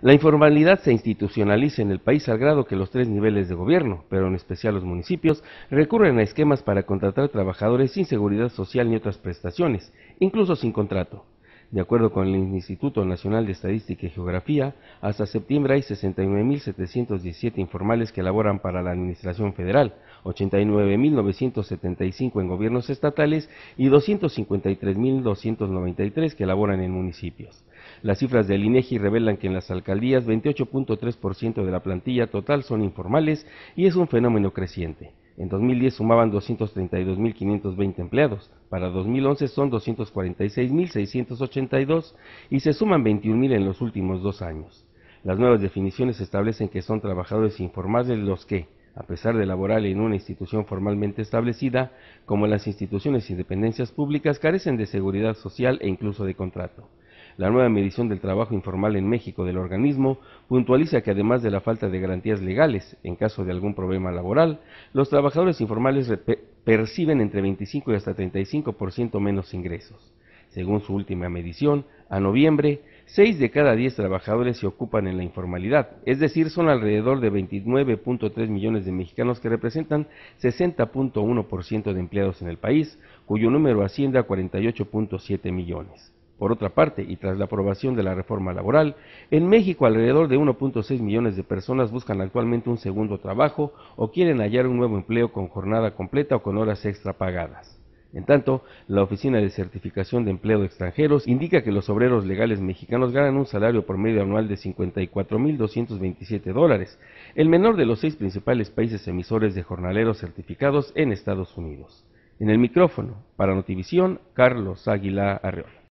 La informalidad se institucionaliza en el país al grado que los tres niveles de gobierno, pero en especial los municipios, recurren a esquemas para contratar trabajadores sin seguridad social ni otras prestaciones, incluso sin contrato. De acuerdo con el Instituto Nacional de Estadística y Geografía, hasta septiembre hay 69.717 informales que laboran para la Administración Federal, 89.975 en gobiernos estatales y 253.293 que laboran en municipios. Las cifras del INEGI revelan que en las alcaldías 28.3% de la plantilla total son informales y es un fenómeno creciente. En 2010 sumaban 232.520 empleados, para 2011 son 246.682 y se suman 21.000 en los últimos dos años. Las nuevas definiciones establecen que son trabajadores informales los que, a pesar de laborar en una institución formalmente establecida, como las instituciones y dependencias públicas, carecen de seguridad social e incluso de contrato. La nueva medición del trabajo informal en México del organismo puntualiza que además de la falta de garantías legales en caso de algún problema laboral, los trabajadores informales perciben entre 25 y hasta 35% menos ingresos. Según su última medición, a noviembre, 6 de cada 10 trabajadores se ocupan en la informalidad, es decir, son alrededor de 29.3 millones de mexicanos que representan 60.1% de empleados en el país, cuyo número asciende a 48.7 millones. Por otra parte, y tras la aprobación de la reforma laboral, en México alrededor de 1.6 millones de personas buscan actualmente un segundo trabajo o quieren hallar un nuevo empleo con jornada completa o con horas extra pagadas. En tanto, la Oficina de Certificación de Empleo de Extranjeros indica que los obreros legales mexicanos ganan un salario promedio anual de 54.227 dólares, el menor de los seis principales países emisores de jornaleros certificados en Estados Unidos. En el micrófono, para Notivisión, Carlos Águila Arreola.